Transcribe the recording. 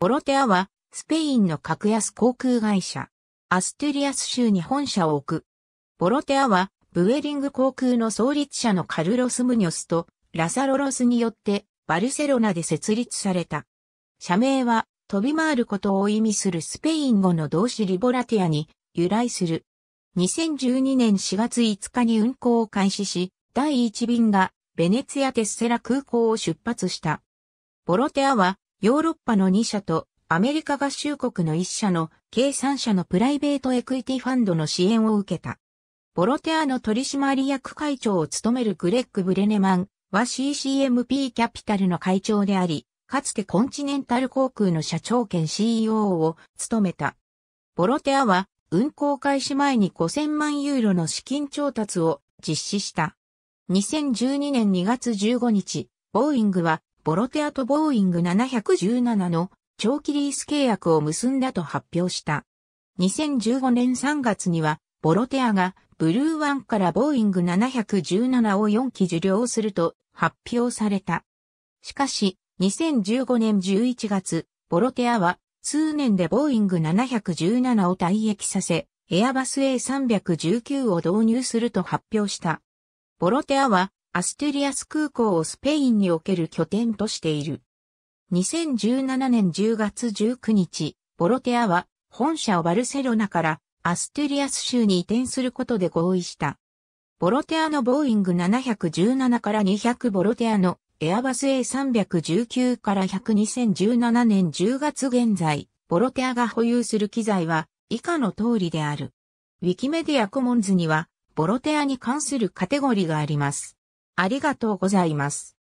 オロテアは、スペインの格安航空会社、アステリアス州に本社を置く。ボロテアは、ブエリング航空の創立者のカルロス・ムニョスと、ラサロロスによって、バルセロナで設立された。社名は、飛び回ることを意味するスペイン語の動詞リボラティアに由来する。2012年4月5日に運航を開始し、第1便がベネツィア・テッセラ空港を出発した。ボロテアはヨーロッパの2社とアメリカ合衆国の1社の計3社のプライベートエクイティファンドの支援を受けた。ボロテアの取締役会長を務めるグレッグ・ブレネマンは CCMP キャピタルの会長であり、かつてコンチネンタル航空の社長兼 CEO を務めた。ボロテアは運航開始前に5000万ユーロの資金調達を実施した。2012年2月15日、ボーイングはボロテアとボーイング717の長期リース契約を結んだと発表した。2015年3月には、ボロテアがブルーワンからボーイング717を4機受領すると発表された。しかし、2015年11月、ボロテアは数年でボーイング717を退役させ、エアバス A319 を導入すると発表した。ボロテアはアステリアス空港をスペインにおける拠点としている。2017年10月19日、ボロテアは本社をバルセロナからアステリアス州に移転することで合意した。ボロテアのボーイング717から200ボロテアのエアバス A319 から1002017年10月現在、ボロテアが保有する機材は以下の通りである。ウィキメディアコモンズにはボロテアに関するカテゴリーがあります。ありがとうございます。